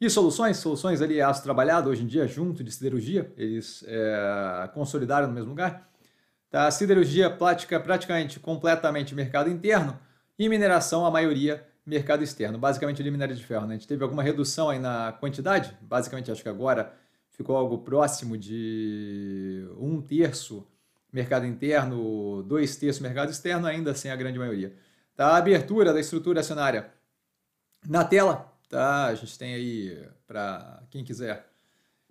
e soluções? Soluções ali é aço trabalhado, hoje em dia, junto de siderurgia, eles é, consolidaram no mesmo lugar. Tá? Siderurgia prática, praticamente completamente mercado interno e mineração, a maioria mercado externo, basicamente de minério de ferro. Né? A gente teve alguma redução aí na quantidade, basicamente acho que agora ficou algo próximo de um terço mercado interno, dois terços mercado externo, ainda sem assim a grande maioria. Tá? A abertura da estrutura acionária na tela, tá? A gente tem aí para quem quiser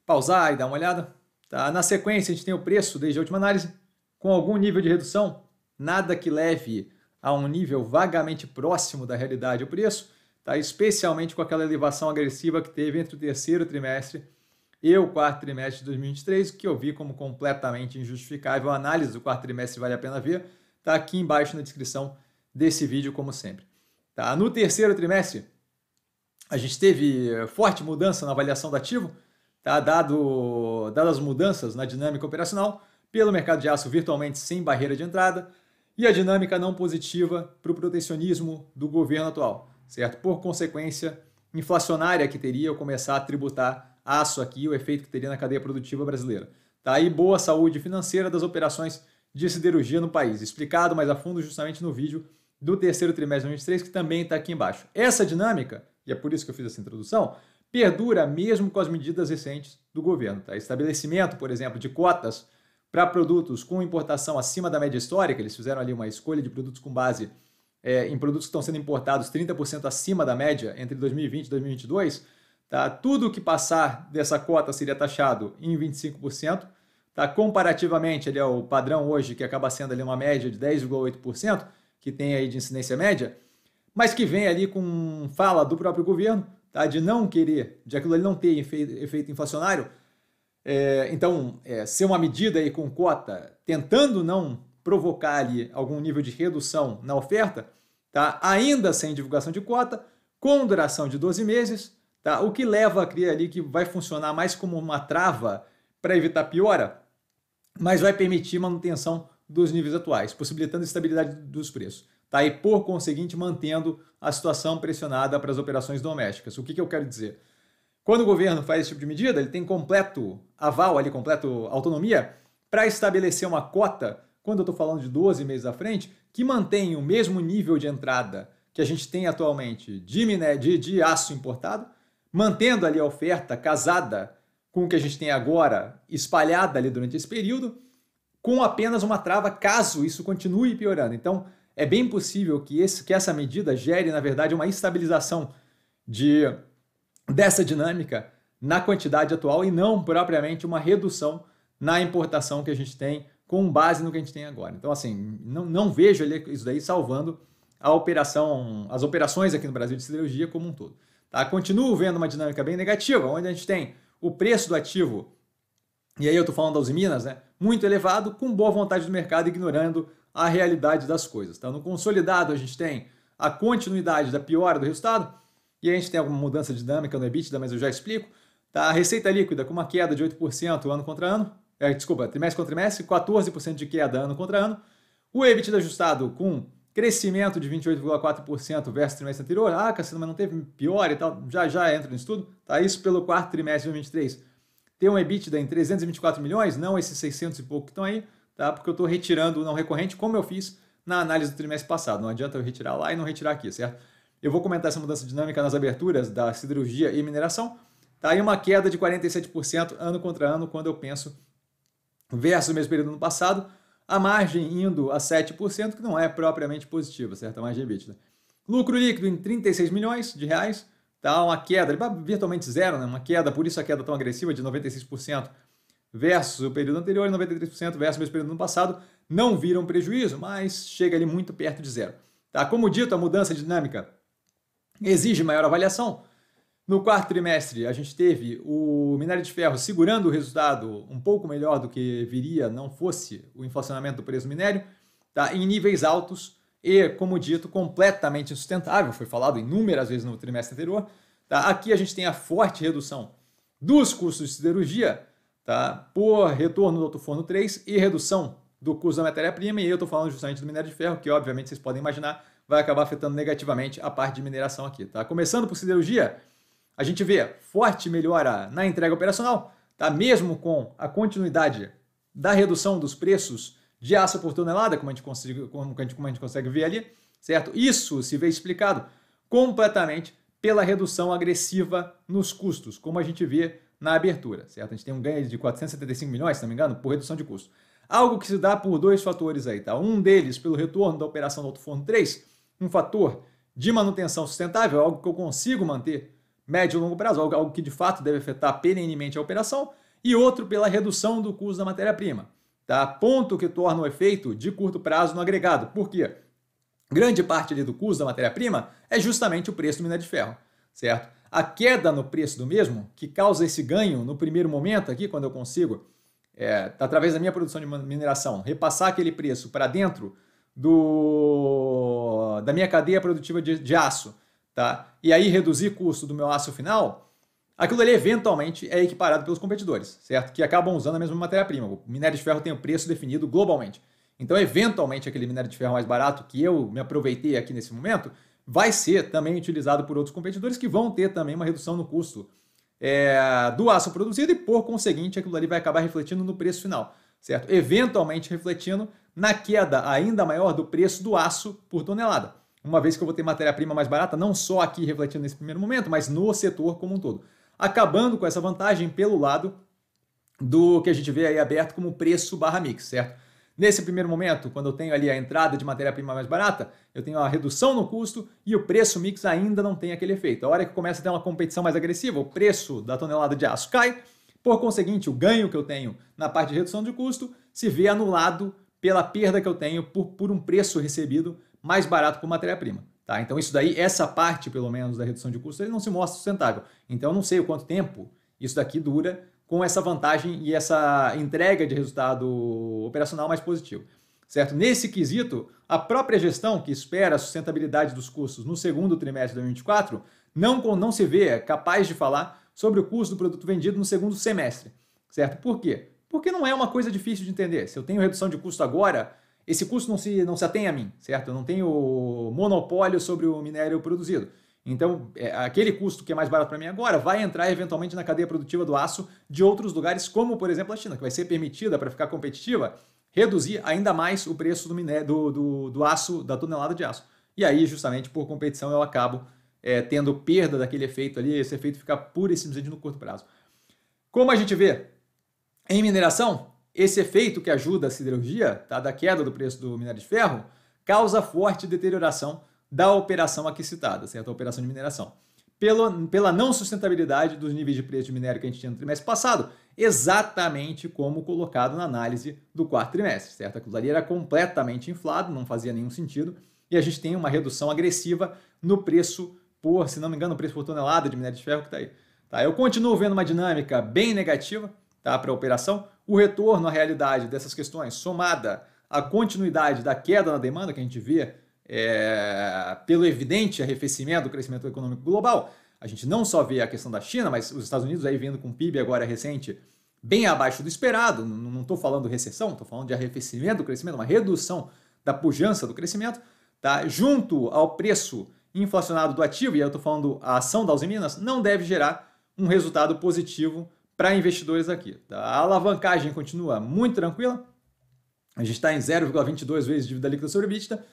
pausar e dar uma olhada, tá? Na sequência, a gente tem o preço desde a última análise, com algum nível de redução, nada que leve a um nível vagamente próximo da realidade o preço, tá? Especialmente com aquela elevação agressiva que teve entre o terceiro trimestre e o quarto trimestre de 2023, que eu vi como completamente injustificável. A análise do quarto trimestre vale a pena ver, tá aqui embaixo na descrição desse vídeo, como sempre. Tá? No terceiro trimestre, a gente teve eh, forte mudança na avaliação do ativo, tá? Dado, dadas as mudanças na dinâmica operacional, pelo mercado de aço virtualmente sem barreira de entrada e a dinâmica não positiva para o protecionismo do governo atual, certo? Por consequência inflacionária que teria eu começar a tributar aço aqui, o efeito que teria na cadeia produtiva brasileira. Tá? E boa saúde financeira das operações de siderurgia no país. Explicado mais a fundo justamente no vídeo do terceiro trimestre de 2023, que também está aqui embaixo. Essa dinâmica e é por isso que eu fiz essa introdução, perdura mesmo com as medidas recentes do governo. Tá? Estabelecimento, por exemplo, de cotas para produtos com importação acima da média histórica, eles fizeram ali uma escolha de produtos com base é, em produtos que estão sendo importados 30% acima da média entre 2020 e 2022. Tá? Tudo que passar dessa cota seria taxado em 25%. Tá? Comparativamente, ali é o padrão hoje, que acaba sendo ali uma média de 10,8%, que tem aí de incidência média mas que vem ali com fala do próprio governo, tá? de não querer, de aquilo ali não ter efeito inflacionário, é, então, é, ser uma medida aí com cota, tentando não provocar ali algum nível de redução na oferta, tá? ainda sem divulgação de cota, com duração de 12 meses, tá? o que leva a crer ali que vai funcionar mais como uma trava para evitar piora, mas vai permitir manutenção dos níveis atuais, possibilitando a estabilidade dos preços. Tá? E, por conseguinte, mantendo a situação pressionada para as operações domésticas. O que, que eu quero dizer? Quando o governo faz esse tipo de medida, ele tem completo aval, ali, completo autonomia para estabelecer uma cota, quando eu estou falando de 12 meses à frente, que mantém o mesmo nível de entrada que a gente tem atualmente de, minério, de, de aço importado, mantendo ali a oferta casada com o que a gente tem agora espalhada ali durante esse período, com apenas uma trava caso isso continue piorando. Então, é bem possível que, esse, que essa medida gere, na verdade, uma estabilização de, dessa dinâmica na quantidade atual e não propriamente uma redução na importação que a gente tem com base no que a gente tem agora. Então, assim, não, não vejo isso daí salvando a operação, as operações aqui no Brasil de siderurgia como um todo. Tá? Continuo vendo uma dinâmica bem negativa, onde a gente tem o preço do ativo, e aí eu estou falando das minas, né? muito elevado, com boa vontade do mercado, ignorando a realidade das coisas. Tá? No consolidado, a gente tem a continuidade da piora do resultado, e a gente tem alguma mudança dinâmica no EBITDA, mas eu já explico. Tá? A receita líquida com uma queda de 8% ano contra ano, é, desculpa, trimestre contra trimestre, 14% de queda ano contra ano. O EBITDA ajustado com crescimento de 28,4% versus trimestre anterior. Ah, Cassino, mas não teve pior e tal. Já já entra no estudo. Tá? Isso pelo quarto trimestre de 2023 tem um EBITDA em 324 milhões, não esses 600 e pouco que estão aí, tá? Porque eu estou retirando o não recorrente, como eu fiz na análise do trimestre passado. Não adianta eu retirar lá e não retirar aqui, certo? Eu vou comentar essa mudança dinâmica nas aberturas da siderurgia e mineração. Tá aí uma queda de 47% ano contra ano quando eu penso versus o mesmo período no passado. A margem indo a 7%, que não é propriamente positiva, certo? A margem EBITDA. Lucro líquido em 36 milhões de reais, Tá uma queda, virtualmente zero, né? uma queda, por isso a queda tão agressiva de 96% versus o período anterior e 93% versus o mesmo período do ano passado, não viram prejuízo, mas chega ali muito perto de zero. Tá? Como dito, a mudança dinâmica exige maior avaliação. No quarto trimestre, a gente teve o minério de ferro segurando o resultado um pouco melhor do que viria, não fosse o inflacionamento do preço do minério, tá? em níveis altos, e, como dito, completamente insustentável, foi falado inúmeras vezes no trimestre anterior. Tá? Aqui a gente tem a forte redução dos custos de siderurgia tá? por retorno do forno 3 e redução do custo da matéria-prima, e eu estou falando justamente do minério de ferro, que obviamente vocês podem imaginar vai acabar afetando negativamente a parte de mineração aqui. Tá? Começando por siderurgia, a gente vê forte melhora na entrega operacional, tá? mesmo com a continuidade da redução dos preços de aço por tonelada, como a gente consegue, como a gente, como a gente consegue ver ali, certo? Isso se vê explicado completamente pela redução agressiva nos custos, como a gente vê na abertura, certo? A gente tem um ganho de 475 milhões, se não me engano, por redução de custo. Algo que se dá por dois fatores aí, tá? Um deles pelo retorno da operação do Alto Forno 3, um fator de manutenção sustentável, algo que eu consigo manter médio e longo prazo, algo que de fato deve afetar perenemente a operação, e outro pela redução do custo da matéria-prima tá? ponto que torna o efeito de curto prazo no agregado. Por quê? Grande parte ali do custo da matéria-prima é justamente o preço do minério de ferro, certo? A queda no preço do mesmo, que causa esse ganho no primeiro momento aqui, quando eu consigo, é, através da minha produção de mineração, repassar aquele preço para dentro do, da minha cadeia produtiva de, de aço, tá? e aí reduzir o custo do meu aço final, Aquilo ali, eventualmente, é equiparado pelos competidores, certo? Que acabam usando a mesma matéria-prima. O minério de ferro tem o um preço definido globalmente. Então, eventualmente, aquele minério de ferro mais barato que eu me aproveitei aqui nesse momento vai ser também utilizado por outros competidores que vão ter também uma redução no custo é, do aço produzido e, por conseguinte, aquilo ali vai acabar refletindo no preço final, certo? Eventualmente refletindo na queda ainda maior do preço do aço por tonelada, uma vez que eu vou ter matéria-prima mais barata, não só aqui refletindo nesse primeiro momento, mas no setor como um todo acabando com essa vantagem pelo lado do que a gente vê aí aberto como preço barra mix, certo? Nesse primeiro momento, quando eu tenho ali a entrada de matéria-prima mais barata, eu tenho a redução no custo e o preço mix ainda não tem aquele efeito. A hora que começa a ter uma competição mais agressiva, o preço da tonelada de aço cai, por conseguinte, o ganho que eu tenho na parte de redução de custo se vê anulado pela perda que eu tenho por, por um preço recebido mais barato por matéria-prima. Tá? Então, isso daí, essa parte, pelo menos, da redução de custo, ele não se mostra sustentável. Então, eu não sei o quanto tempo isso daqui dura com essa vantagem e essa entrega de resultado operacional mais positivo. Certo? Nesse quesito, a própria gestão que espera a sustentabilidade dos custos no segundo trimestre de 2024 não, não se vê capaz de falar sobre o custo do produto vendido no segundo semestre. Certo? Por quê? Porque não é uma coisa difícil de entender. Se eu tenho redução de custo agora, esse custo não se, não se atém a mim, certo? Eu não tenho monopólio sobre o minério produzido. Então, é, aquele custo que é mais barato para mim agora vai entrar eventualmente na cadeia produtiva do aço de outros lugares, como por exemplo a China, que vai ser permitida para ficar competitiva reduzir ainda mais o preço do, minério, do, do, do, aço, da tonelada de aço. E aí, justamente por competição, eu acabo é, tendo perda daquele efeito ali, esse efeito fica pura e simplesmente no curto prazo. Como a gente vê em mineração, esse efeito que ajuda a siderurgia, tá, da queda do preço do minério de ferro, causa forte deterioração da operação aqui citada, certo? A operação de mineração. Pelo, pela não sustentabilidade dos níveis de preço de minério que a gente tinha no trimestre passado, exatamente como colocado na análise do quarto trimestre, certo? Aquilo ali era completamente inflado, não fazia nenhum sentido, e a gente tem uma redução agressiva no preço por, se não me engano, o preço por tonelada de minério de ferro que está aí. Tá? Eu continuo vendo uma dinâmica bem negativa, tá, para a operação, o retorno à realidade dessas questões, somada à continuidade da queda na demanda que a gente vê é, pelo evidente arrefecimento do crescimento econômico global, a gente não só vê a questão da China, mas os Estados Unidos aí vindo com PIB agora recente bem abaixo do esperado, não estou falando recessão, estou falando de arrefecimento do crescimento, uma redução da pujança do crescimento, tá? junto ao preço inflacionado do ativo, e eu estou falando a ação da Uzi Minas, não deve gerar um resultado positivo para investidores aqui. Tá? A alavancagem continua muito tranquila. A gente está em 0,22 vezes dívida líquida sobre EBITDA,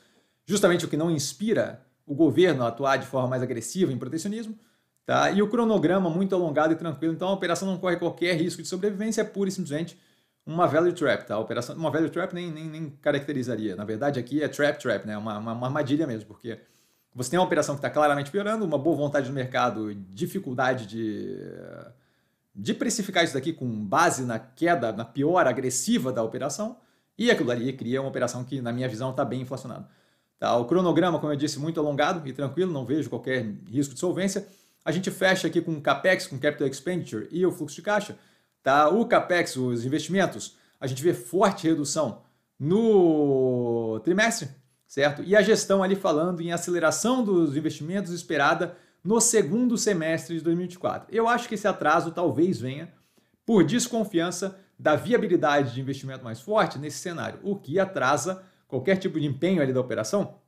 justamente o que não inspira o governo a atuar de forma mais agressiva em protecionismo. Tá? E o cronograma muito alongado e tranquilo, então a operação não corre qualquer risco de sobrevivência, é pura e simplesmente uma value trap. Tá? operação, uma value trap nem, nem, nem caracterizaria. Na verdade, aqui é trap trap, né? uma, uma, uma armadilha mesmo, porque você tem uma operação que está claramente piorando, uma boa vontade do mercado, dificuldade de de precificar isso daqui com base na queda, na pior agressiva da operação, e aquilo ali cria uma operação que, na minha visão, está bem inflacionada. Tá, o cronograma, como eu disse, muito alongado e tranquilo, não vejo qualquer risco de solvência. A gente fecha aqui com o CAPEX, com Capital Expenditure e o fluxo de caixa. Tá? O CAPEX, os investimentos, a gente vê forte redução no trimestre, certo? E a gestão ali falando em aceleração dos investimentos esperada no segundo semestre de 2024. Eu acho que esse atraso talvez venha por desconfiança da viabilidade de investimento mais forte nesse cenário, o que atrasa qualquer tipo de empenho ali da operação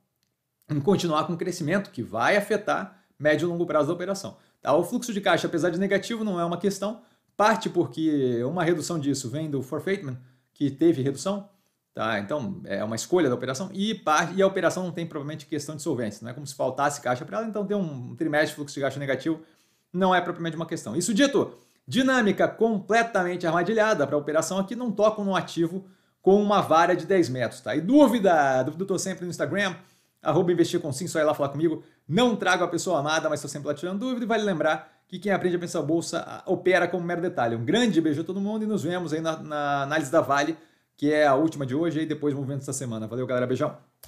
em continuar com o crescimento que vai afetar médio e longo prazo da operação. Tá? O fluxo de caixa, apesar de negativo, não é uma questão, parte porque uma redução disso vem do forfeitment, que teve redução, Tá? Então, é uma escolha da operação e, e a operação não tem provavelmente questão de solvência, não é como se faltasse caixa para ela, então ter um trimestre de fluxo de caixa negativo não é propriamente uma questão. Isso dito, dinâmica completamente armadilhada para a operação aqui, não tocam no ativo com uma vara de 10 metros. Tá? E dúvida, dúvida eu estou sempre no Instagram, arroba investir com sim, só ir lá falar comigo. Não trago a pessoa amada, mas estou sempre lá tirando dúvida e vale lembrar que quem aprende a pensar bolsa opera como mero detalhe. Um grande beijo a todo mundo e nos vemos aí na, na análise da Vale que é a última de hoje e depois movimento da semana. Valeu, galera. Beijão.